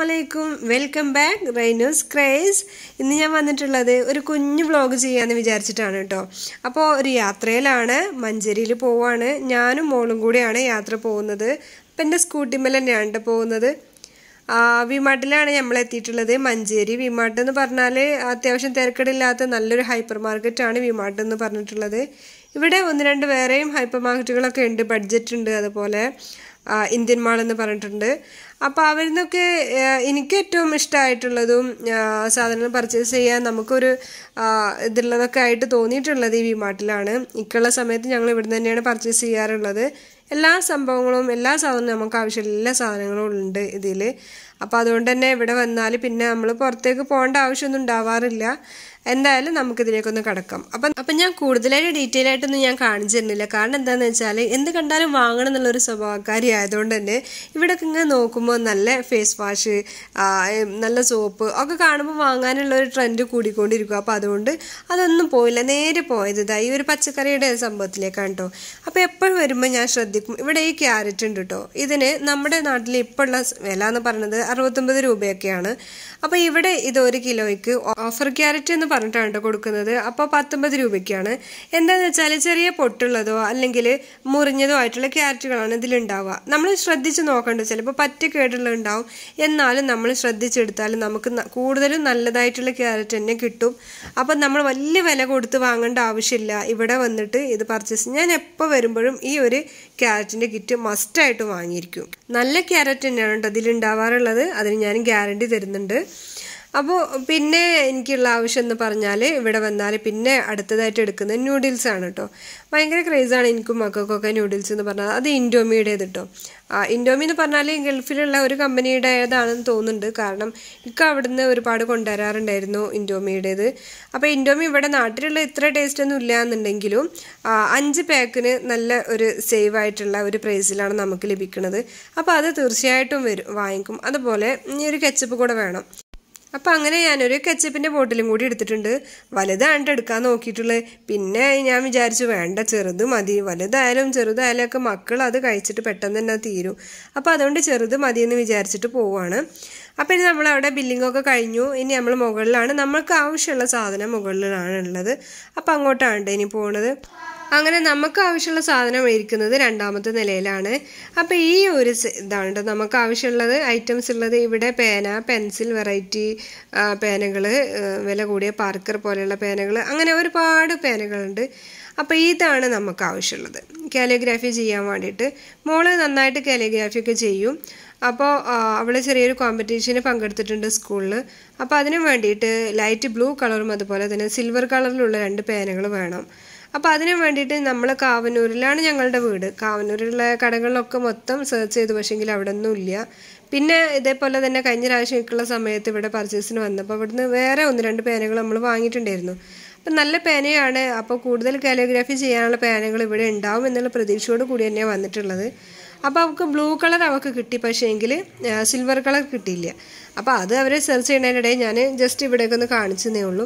അസ്സാമലൈക്കും welcome back rhinos craze ഇന്ന് ഞാൻ വന്നിട്ടുള്ളത് ഒരു കുഞ്ഞു വ്ളോഗ് ചെയ്യാമെന്ന് വിചാരിച്ചിട്ടാണ് കേട്ടോ അപ്പോൾ ഒരു യാത്രയിലാണ് മഞ്ചേരിയിൽ പോവാണ് ഞാനും മോളും കൂടിയാണ് യാത്ര പോകുന്നത് അപ്പം എൻ്റെ സ്കൂട്ടിമേൽ തന്നെയാണ് പോകുന്നത് വിമാട്ടിലാണ് നമ്മൾ എത്തിയിട്ടുള്ളത് മഞ്ചേരി വിമാട്ട് എന്ന് പറഞ്ഞാൽ അത്യാവശ്യം തിരക്കടില്ലാത്ത നല്ലൊരു ഹൈപ്പർ മാർക്കറ്റാണ് വിമാട്ട് എന്ന് പറഞ്ഞിട്ടുള്ളത് ഇവിടെ ഒന്ന് രണ്ട് വേറെയും ഹൈപ്പർ മാർക്കറ്റുകളൊക്കെ ഉണ്ട് ബഡ്ജറ്റ് ഉണ്ട് അതുപോലെ മാൾ എന്ന് പറഞ്ഞിട്ടുണ്ട് അപ്പോൾ അവരിൽ നിന്നൊക്കെ എനിക്ക് ഏറ്റവും ഇഷ്ടമായിട്ടുള്ളതും സാധനങ്ങൾ പർച്ചേസ് ചെയ്യാൻ നമുക്കൊരു ഇതുള്ളതൊക്കെ ആയിട്ട് തോന്നിയിട്ടുള്ളത് ഈ വിമാട്ടിലാണ് ഇക്കുള്ള സമയത്ത് ഞങ്ങൾ ഇവിടുന്ന് തന്നെയാണ് പർച്ചേസ് ചെയ്യാറുള്ളത് എല്ലാ സംഭവങ്ങളും എല്ലാ സാധനവും നമുക്ക് ആവശ്യമുള്ള എല്ലാ സാധനങ്ങളും ഉണ്ട് ഇതിൽ അപ്പോൾ അതുകൊണ്ട് തന്നെ ഇവിടെ വന്നാൽ പിന്നെ നമ്മൾ പുറത്തേക്ക് പോകേണ്ട ആവശ്യമൊന്നും ഉണ്ടാവാറില്ല എന്തായാലും നമുക്കിതിലേക്കൊന്ന് കിടക്കാം അപ്പം അപ്പം ഞാൻ കൂടുതലായിട്ട് ഡീറ്റെയിൽ ആയിട്ടൊന്നും ഞാൻ കാണിച്ചു തരുന്നില്ല കാരണം എന്താണെന്ന് വെച്ചാൽ എന്ത് കണ്ടാലും വാങ്ങണം എന്നുള്ളൊരു സ്വഭാവക്കാരി ആയതുകൊണ്ട് തന്നെ ഇവിടെയൊക്കെ ഇങ്ങനെ നോക്കുമ്പോൾ നല്ല ഫേസ് വാഷ് നല്ല സോപ്പ് ഒക്കെ കാണുമ്പോൾ വാങ്ങാനുള്ള ഒരു ട്രെൻഡ് കൂടിക്കൊണ്ടിരിക്കും അപ്പോൾ അതുകൊണ്ട് അതൊന്നും പോയില്ല നേരെ പോയത് ഇതാ ഈ ഒരു പച്ചക്കറിയുടെ സംഭവത്തിലേക്കാണ് കേട്ടോ അപ്പോൾ എപ്പോഴും വരുമ്പോൾ ഞാൻ ശ്രദ്ധിക്കും ഇവിടെ ഈ ക്യാരറ്റ് ഉണ്ട് കേട്ടോ ഇതിന് നമ്മുടെ നാട്ടിൽ ഇപ്പോഴുള്ള വില എന്ന് പറയുന്നത് അറുപത്തൊമ്പത് രൂപയൊക്കെയാണ് അപ്പോൾ ഇവിടെ ഇത് ഒരു കിലോയ്ക്ക് ഓഫർ ക്യാരറ്റ് എന്ന് പറഞ്ഞിട്ടാണ് കേട്ടോ കൊടുക്കുന്നത് അപ്പോൾ പത്തൊമ്പത് രൂപയ്ക്കാണ് എന്താണെന്ന് വെച്ചാൽ ചെറിയ പൊട്ടുള്ളതോ അല്ലെങ്കിൽ മുറിഞ്ഞതോ ആയിട്ടുള്ള ക്യാരറ്റുകളാണ് ഇതിലുണ്ടാവുക നമ്മൾ ശ്രദ്ധിച്ച് നോക്കേണ്ടത് ചിലപ്പോൾ പറ്റ കേടുള്ളത് ഉണ്ടാവും എന്നാലും നമ്മൾ ശ്രദ്ധിച്ചെടുത്താൽ നമുക്ക് കൂടുതലും നല്ലതായിട്ടുള്ള ക്യാരറ്റ് തന്നെ കിട്ടും അപ്പം നമ്മൾ വലിയ വില കൊടുത്ത് വാങ്ങേണ്ട ആവശ്യമില്ല ഇവിടെ വന്നിട്ട് ഇത് പർച്ചേസ് ഞാൻ എപ്പോൾ വരുമ്പോഴും ഈ ഒരു ക്യാരറ്റിൻ്റെ കിറ്റ് മസ്റ്റായിട്ട് വാങ്ങിയിരിക്കും നല്ല ക്യാരറ്റ് തന്നെയാണ് കേട്ടോ ഇതിലുണ്ടാവാറുള്ളത് അതിന് ഞാൻ ഗ്യാരണ്ടി തരുന്നുണ്ട് അപ്പോൾ പിന്നെ എനിക്കുള്ള ആവശ്യം എന്ന് പറഞ്ഞാൽ ഇവിടെ വന്നാൽ പിന്നെ അടുത്തതായിട്ട് എടുക്കുന്നത് ന്യൂഡിൽസ് ആണ് കേട്ടോ ഭയങ്കര ക്രേസാണ് എനിക്കും മക്കൾക്കൊക്കെ ന്യൂഡിൽസ് എന്ന് പറഞ്ഞാൽ അത് ഇൻഡോമിയുടേത് കേട്ടോ ഇൻഡോമി എന്ന് പറഞ്ഞാൽ ഗൾഫിലുള്ള ഒരു കമ്പനിയുടേതാണെന്ന് തോന്നുന്നുണ്ട് കാരണം എനിക്ക് അവിടുന്ന് ഒരുപാട് കൊണ്ടുവരാറുണ്ടായിരുന്നു ഇൻഡോമിയുടേത് അപ്പോൾ ഇൻഡോമി ഇവിടെ നാട്ടിലുള്ള ഇത്ര ടേസ്റ്റ് ഒന്നും ഇല്ല എന്നുണ്ടെങ്കിലും അഞ്ച് പാക്കിന് നല്ല ഒരു സേവ് ആയിട്ടുള്ള ഒരു പ്രൈസിലാണ് നമുക്ക് ലഭിക്കുന്നത് അപ്പോൾ അത് തീർച്ചയായിട്ടും വരും വാങ്ങിക്കും അതുപോലെ ഈ ഒരു കെച്ചപ്പ് കൂടെ വേണം അപ്പോൾ അങ്ങനെ ഞാനൊരു കെച്ചപ്പിൻ്റെ ബോട്ടിലും കൂടി എടുത്തിട്ടുണ്ട് വലുതാണ് എടുക്കാൻ നോക്കിയിട്ടുള്ളത് പിന്നെ ഞാൻ വിചാരിച്ചു വേണ്ട ചെറുത് മതി വലുതായാലും ചെറുതായാലും ഒക്കെ മക്കൾ അത് കഴിച്ചിട്ട് പെട്ടെന്ന് തന്നെ തീരും അപ്പോൾ അതുകൊണ്ട് ചെറുത് മതി എന്ന് വിചാരിച്ചിട്ട് പോവുകയാണ് അപ്പോൾ ഇനി നമ്മൾ അവിടെ ബില്ലിങ്ങൊക്കെ കഴിഞ്ഞു ഇനി നമ്മൾ മുകളിലാണ് നമ്മൾക്ക് ആവശ്യമുള്ള സാധനം മുകളിലാണ് ഉള്ളത് അപ്പോൾ അങ്ങോട്ടാണ് ഇനി പോണത് അങ്ങനെ നമുക്ക് ആവശ്യമുള്ള സാധനം ഇരിക്കുന്നത് രണ്ടാമത്തെ നിലയിലാണ് അപ്പോൾ ഈ ഒരു ഇതാണ് കേട്ടോ നമുക്ക് ആവശ്യമുള്ളത് ഐറ്റംസ് ഉള്ളത് ഇവിടെ പേന പെൻസിൽ വെറൈറ്റി പേനകൾ വില കൂടിയ പാർക്കർ പോലെയുള്ള പേനകൾ അങ്ങനെ ഒരുപാട് പേനകളുണ്ട് അപ്പോൾ ഇതാണ് നമുക്ക് ആവശ്യമുള്ളത് കാലിയോഗ്രാഫി ചെയ്യാൻ വേണ്ടിയിട്ട് മോള് നന്നായിട്ട് കാലിയോഗ്രാഫിയൊക്കെ ചെയ്യും അപ്പോൾ അവൾ ചെറിയൊരു കോമ്പറ്റീഷന് പങ്കെടുത്തിട്ടുണ്ട് സ്കൂളിൽ അപ്പോൾ അതിനു വേണ്ടിയിട്ട് ലൈറ്റ് ബ്ലൂ കളറും അതുപോലെ തന്നെ സിൽവർ കളറിലുള്ള രണ്ട് പേനകൾ വേണം അപ്പോൾ അതിന് വേണ്ടിയിട്ട് നമ്മൾ കാവനൂരിലാണ് ഞങ്ങളുടെ വീട് കാവനൂരിലുള്ള കടകളിലൊക്കെ മൊത്തം സെർച്ച് ചെയ്തു പക്ഷേങ്കിൽ അവിടെ ഒന്നും ഇല്ല പിന്നെ ഇതേപോലെ തന്നെ കഴിഞ്ഞ രാശിക്കുള്ള സമയത്ത് ഇവിടെ പർച്ചേസിന് വന്നപ്പോൾ ഇവിടുന്ന് വേറെ ഒന്ന് രണ്ട് പേനകൾ നമ്മൾ വാങ്ങിയിട്ടുണ്ടായിരുന്നു അപ്പം നല്ല പേനയാണ് അപ്പോൾ കൂടുതൽ കാലിയോഗ്രാഫി ചെയ്യാനുള്ള പേനകൾ ഇവിടെ ഉണ്ടാവും എന്നുള്ള പ്രതീക്ഷയോട് കൂടി തന്നെയാണ് വന്നിട്ടുള്ളത് അപ്പോൾ അവൾക്ക് ബ്ലൂ കളർ അവൾക്ക് കിട്ടി പക്ഷേ എങ്കിൽ സിൽവർ കളർ കിട്ടിയില്ല അപ്പോൾ അത് അവരെ സെർച്ച് ചെയ്യുന്നതിനിടയിൽ ഞാൻ ജസ്റ്റ് ഇവിടേക്കൊന്ന് കാണിച്ചതേ ഉള്ളൂ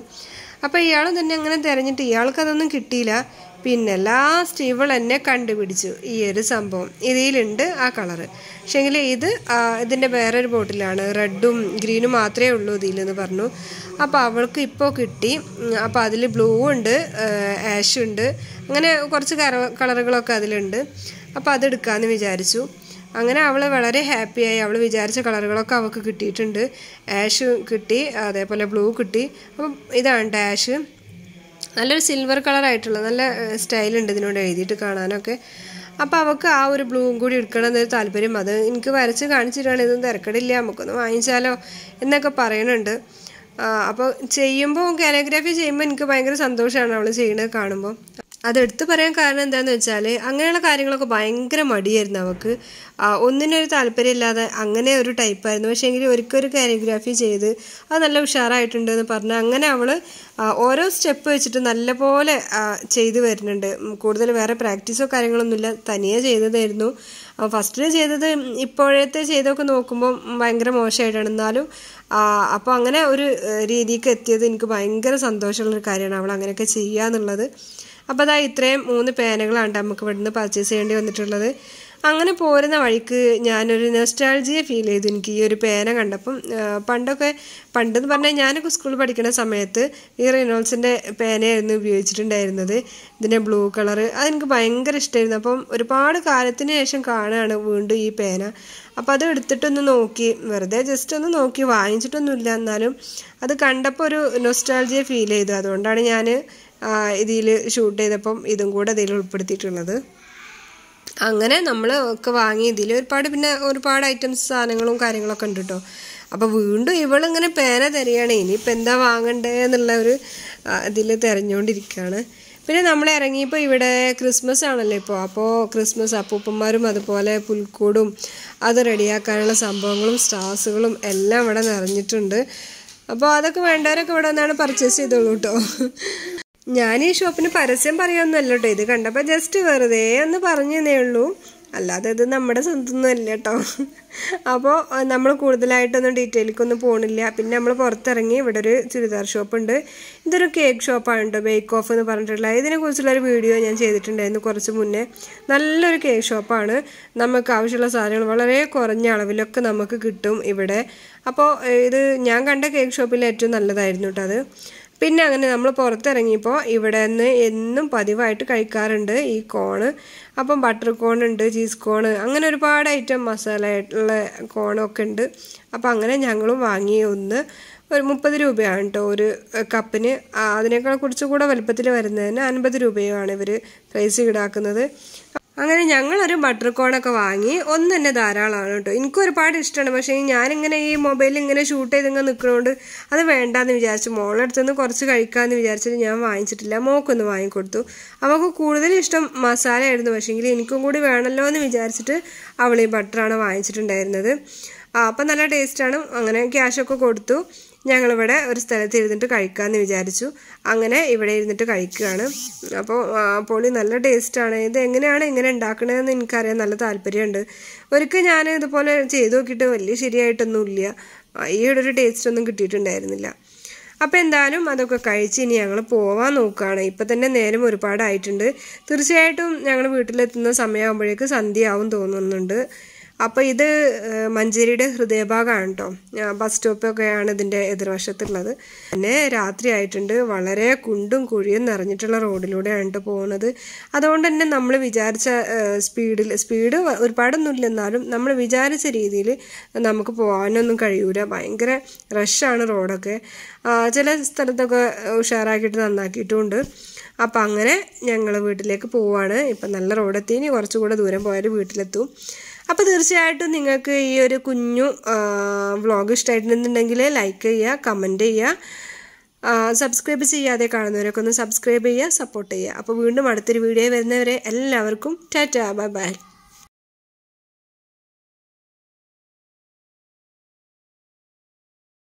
അപ്പോൾ ഇയാൾ തന്നെ അങ്ങനെ തിരഞ്ഞിട്ട് ഇയാൾക്കതൊന്നും കിട്ടിയില്ല പിന്നെ ലാസ്റ്റ് ഇവൾ എന്നെ കണ്ടുപിടിച്ചു ഈ ഒരു സംഭവം ഇതിലുണ്ട് ആ കളറ് പക്ഷേങ്കിൽ ഇത് ഇതിൻ്റെ വേറൊരു ബോട്ടിലാണ് റെഡും ഗ്രീനും മാത്രമേ ഉള്ളൂ ഇതിലെന്ന് പറഞ്ഞു അപ്പോൾ അവൾക്ക് ഇപ്പോൾ കിട്ടി അപ്പോൾ അതിൽ ബ്ലൂ ഉണ്ട് ആഷ് ഉണ്ട് അങ്ങനെ കുറച്ച് കളറുകളൊക്കെ അതിലുണ്ട് അപ്പോൾ അതെടുക്കാമെന്ന് വിചാരിച്ചു അങ്ങനെ അവൾ വളരെ ഹാപ്പിയായി അവൾ വിചാരിച്ച കളറുകളൊക്കെ അവൾക്ക് കിട്ടിയിട്ടുണ്ട് ആഷ് കിട്ടി അതേപോലെ ബ്ലൂ കിട്ടി അപ്പം ഇതാണ് ഡാഷ് നല്ലൊരു സിൽവർ കളറായിട്ടുള്ള നല്ല സ്റ്റൈലുണ്ട് ഇതിനോട് എഴുതിയിട്ട് കാണാനൊക്കെ അപ്പോൾ അവൾക്ക് ആ ഒരു ബ്ലൂവും കൂടി എടുക്കണം എന്നൊരു താല്പര്യം അത് എനിക്ക് വരച്ച് കാണിച്ചിട്ടാണ് ഇതൊന്നും തിരക്കടില്ല നമുക്കൊന്ന് വാങ്ങിച്ചാലോ എന്നൊക്കെ പറയുന്നുണ്ട് അപ്പോൾ ചെയ്യുമ്പോൾ കാലിഗ്രാഫി ചെയ്യുമ്പോൾ എനിക്ക് ഭയങ്കര സന്തോഷമാണ് അവൾ ചെയ്യുന്നത് കാണുമ്പോൾ അതെടുത്ത് പറയാൻ കാരണം എന്താന്ന് വെച്ചാൽ അങ്ങനെയുള്ള കാര്യങ്ങളൊക്കെ ഭയങ്കര മടിയായിരുന്നു അവൾക്ക് ഒന്നിനൊരു താല്പര്യമില്ലാതെ അങ്ങനെ ഒരു ടൈപ്പായിരുന്നു പക്ഷേ എങ്കിൽ ഒരിക്കലൊരു കാരിയോഗ്രാഫി ചെയ്ത് അത് നല്ല ഉഷാറായിട്ടുണ്ട് എന്ന് പറഞ്ഞ് അങ്ങനെ അവൾ ഓരോ സ്റ്റെപ്പ് വെച്ചിട്ട് നല്ലപോലെ ചെയ്തു വരുന്നുണ്ട് കൂടുതൽ വേറെ പ്രാക്ടീസോ കാര്യങ്ങളൊന്നുമില്ല തനിയെ ചെയ്തതായിരുന്നു ഫസ്റ്റിൽ ചെയ്തത് ഇപ്പോഴത്തെ ചെയ്തൊക്കെ നോക്കുമ്പോൾ ഭയങ്കര മോശമായിട്ടാണ് എന്നാലും അപ്പോൾ അങ്ങനെ ഒരു രീതിക്ക് എത്തിയത് എനിക്ക് ഭയങ്കര സന്തോഷമുള്ളൊരു കാര്യമാണ് അവൾ അങ്ങനെയൊക്കെ ചെയ്യുക എന്നുള്ളത് അപ്പോൾ അതാ ഇത്രയും മൂന്ന് പേനകളാണ് നമുക്ക് നിന്ന് പർച്ചേസ് ചെയ്യേണ്ടി വന്നിട്ടുള്ളത് അങ്ങനെ പോരുന്ന വഴിക്ക് ഞാനൊരു നെസ്റ്റാൾജിയെ ഫീൽ ചെയ്തു എനിക്ക് ഈ ഒരു പേന കണ്ടപ്പം പണ്ടൊക്കെ പണ്ടെന്ന് പറഞ്ഞാൽ ഞാനൊക്കെ സ്കൂളിൽ പഠിക്കുന്ന സമയത്ത് ഈ റിനോൾസിൻ്റെ പേനയായിരുന്നു ഉപയോഗിച്ചിട്ടുണ്ടായിരുന്നത് ഇതിൻ്റെ ബ്ലൂ കളർ അതെനിക്ക് ഭയങ്കര ഇഷ്ടമായിരുന്നു അപ്പം ഒരുപാട് കാലത്തിന് ശേഷം കാണുകയാണ് വീണ്ടും ഈ പേന അപ്പോൾ അത് എടുത്തിട്ടൊന്ന് നോക്കി വെറുതെ ജസ്റ്റ് ഒന്ന് നോക്കി വാങ്ങിച്ചിട്ടൊന്നുമില്ല എന്നാലും അത് കണ്ടപ്പോൾ ഒരു നൊസ്റ്റാൾജിയെ ഫീൽ ചെയ്തു അതുകൊണ്ടാണ് ഞാൻ ഇതിൽ ഷൂട്ട് ചെയ്തപ്പം ഇതും കൂടെ ഇതിൽ ഉൾപ്പെടുത്തിയിട്ടുള്ളത് അങ്ങനെ നമ്മൾ ഒക്കെ വാങ്ങി ഇതിൽ ഒരുപാട് പിന്നെ ഒരുപാട് ഐറ്റംസ് സാധനങ്ങളും കാര്യങ്ങളൊക്കെ ഉണ്ട് കേട്ടോ അപ്പോൾ വീണ്ടും ഇവളിങ്ങനെ പേന തരികയാണ് ഇനിയിപ്പോൾ എന്താ വാങ്ങണ്ടേ എന്നുള്ള ഒരു ഇതിൽ തിരഞ്ഞുകൊണ്ടിരിക്കുകയാണ് പിന്നെ നമ്മൾ ഇറങ്ങിയപ്പോൾ ഇവിടെ ക്രിസ്മസ് ആണല്ലോ ഇപ്പോൾ അപ്പോൾ ക്രിസ്മസ് അപ്പൂപ്പന്മാരും അതുപോലെ പുൽക്കൂടും അത് റെഡിയാക്കാനുള്ള സംഭവങ്ങളും സ്റ്റാർസുകളും എല്ലാം ഇവിടെ നിറഞ്ഞിട്ടുണ്ട് അപ്പോൾ അതൊക്കെ വേണ്ടവരൊക്കെ ഇവിടെ നിന്നാണ് പർച്ചേസ് ചെയ്തോളൂ കേട്ടോ ഞാൻ ഈ ഷോപ്പിന് പരസ്യം പറയാമെന്നല്ല കേട്ടോ ഇത് കണ്ടപ്പോൾ ജസ്റ്റ് വെറുതെ എന്ന് പറഞ്ഞേ ഉള്ളൂ അല്ലാതെ ഇത് നമ്മുടെ അല്ല കേട്ടോ അപ്പോൾ നമ്മൾ കൂടുതലായിട്ടൊന്നും ഡീറ്റെയിലേക്കൊന്നും പോകണില്ല പിന്നെ നമ്മൾ പുറത്തിറങ്ങി ഇവിടെ ഒരു ചുരിദാർ ഷോപ്പുണ്ട് ഇതൊരു കേക്ക് ഷോപ്പാണ് കേട്ടോ ബേക്ക് ഓഫ് എന്ന് പറഞ്ഞിട്ടുള്ള ഇതിനെക്കുറിച്ചുള്ളൊരു വീഡിയോ ഞാൻ ചെയ്തിട്ടുണ്ടായിരുന്നു കുറച്ച് മുന്നേ നല്ലൊരു കേക്ക് ഷോപ്പാണ് നമുക്ക് ആവശ്യമുള്ള സാധനങ്ങൾ വളരെ കുറഞ്ഞ അളവിലൊക്കെ നമുക്ക് കിട്ടും ഇവിടെ അപ്പോൾ ഇത് ഞാൻ കണ്ട കേക്ക് ഷോപ്പിൽ ഏറ്റവും നല്ലതായിരുന്നു കേട്ടോ അത് പിന്നെ അങ്ങനെ നമ്മൾ പുറത്തിറങ്ങിയപ്പോൾ ഇവിടെ നിന്ന് എന്നും പതിവായിട്ട് കഴിക്കാറുണ്ട് ഈ കോണ് അപ്പം ബട്ടർ കോൺ ഉണ്ട് ചീസ് കോൺ അങ്ങനെ ഒരുപാട് ഐറ്റം മസാല ആയിട്ടുള്ള കോണൊക്കെ ഉണ്ട് അപ്പം അങ്ങനെ ഞങ്ങളും വാങ്ങി ഒന്ന് ഒരു മുപ്പത് രൂപയാണ് കേട്ടോ ഒരു കപ്പിന് അതിനേക്കാൾ കുറച്ചുകൂടെ വലുപ്പത്തിൽ വരുന്നതിന് അൻപത് രൂപയുമാണ് ഇവർ പ്രൈസ് ഈടാക്കുന്നത് അങ്ങനെ ഞങ്ങളൊരു ബട്ടർ കോണൊക്കെ വാങ്ങി ഒന്ന് തന്നെ ധാരാളമാണ് കേട്ടോ എനിക്ക് ഒരുപാട് ഇഷ്ടമാണ് പക്ഷേ ഞാനിങ്ങനെ ഈ മൊബൈലിൽ ഇങ്ങനെ ഷൂട്ട് ചെയ്ത് ഇങ്ങനെ നിൽക്കുന്നതുകൊണ്ട് അത് വേണ്ടാന്ന് വിചാരിച്ചു മോളെടുത്തുനിന്ന് കുറച്ച് കഴിക്കാമെന്ന് വിചാരിച്ചിട്ട് ഞാൻ വാങ്ങിച്ചിട്ടില്ല മോക്കൊന്ന് വാങ്ങിക്കൊടുത്തു അവൾക്ക് കൂടുതൽ ഇഷ്ടം മസാലയായിരുന്നു പക്ഷേങ്കിൽ എനിക്കും കൂടി വേണമല്ലോ എന്ന് വിചാരിച്ചിട്ട് അവൾ ഈ ബട്ടറാണ് വാങ്ങിച്ചിട്ടുണ്ടായിരുന്നത് ആ അപ്പം നല്ല ടേസ്റ്റാണ് അങ്ങനെ ക്യാഷൊക്കെ കൊടുത്തു ഞങ്ങളിവിടെ ഒരു സ്ഥലത്ത് ഇരുന്നിട്ട് കഴിക്കാമെന്ന് വിചാരിച്ചു അങ്ങനെ ഇവിടെ ഇരുന്നിട്ട് കഴിക്കുകയാണ് അപ്പോൾ പൊളി നല്ല ടേസ്റ്റാണ് ഇത് എങ്ങനെയാണ് ഇങ്ങനെ ഉണ്ടാക്കണതെന്ന് എനിക്കറിയാൻ നല്ല താല്പര്യമുണ്ട് ഒരിക്കൽ ഞാൻ ഇതുപോലെ ചെയ്ത് നോക്കിയിട്ട് വലിയ ശരിയായിട്ടൊന്നുമില്ല ഈയിടെ ഒരു ടേസ്റ്റ് ഒന്നും കിട്ടിയിട്ടുണ്ടായിരുന്നില്ല അപ്പോൾ എന്തായാലും അതൊക്കെ കഴിച്ച് ഇനി ഞങ്ങൾ പോവാൻ നോക്കുകയാണ് ഇപ്പം തന്നെ നേരം ഒരുപാടായിട്ടുണ്ട് തീർച്ചയായിട്ടും ഞങ്ങൾ വീട്ടിലെത്തുന്ന സമയമാകുമ്പോഴേക്ക് സന്ധ്യയാവും തോന്നുന്നുണ്ട് അപ്പോൾ ഇത് മഞ്ചേരിയുടെ ഹൃദയഭാഗമാണ് കേട്ടോ ബസ് സ്റ്റോപ്പൊക്കെയാണ് ഇതിൻ്റെ എതിർവശത്തുള്ളത് പിന്നെ രാത്രി ആയിട്ടുണ്ട് വളരെ കുണ്ടും കുഴിയും നിറഞ്ഞിട്ടുള്ള റോഡിലൂടെയാണ് കേട്ടോ പോകുന്നത് അതുകൊണ്ട് തന്നെ നമ്മൾ വിചാരിച്ച സ്പീഡിൽ സ്പീഡ് ഒരുപാടൊന്നുമില്ല എന്നാലും നമ്മൾ വിചാരിച്ച രീതിയിൽ നമുക്ക് പോകാനൊന്നും കഴിയൂല ഭയങ്കര റഷാണ് റോഡൊക്കെ ചില സ്ഥലത്തൊക്കെ ഉഷാറാക്കിയിട്ട് നന്നാക്കിയിട്ടുമുണ്ട് അപ്പം അങ്ങനെ ഞങ്ങൾ വീട്ടിലേക്ക് പോവാണ് ഇപ്പം നല്ല റോഡെത്തി ഇനി കുറച്ചുകൂടെ ദൂരം പോയാൽ വീട്ടിലെത്തും അപ്പോൾ തീർച്ചയായിട്ടും നിങ്ങൾക്ക് ഈ ഒരു കുഞ്ഞു വ്ളോഗ് ഇഷ്ടമായിട്ടുണ്ടെന്നുണ്ടെങ്കിൽ ലൈക്ക് ചെയ്യുക കമൻറ്റ് ചെയ്യുക സബ്സ്ക്രൈബ് ചെയ്യാതെ കാണുന്നവരൊക്കെ ഒന്ന് സബ്സ്ക്രൈബ് ചെയ്യുക സപ്പോർട്ട് ചെയ്യുക അപ്പോൾ വീണ്ടും അടുത്തൊരു വീഡിയോ വരുന്നവരെ എല്ലാവർക്കും ടാറ്റ ബൈ ബൈ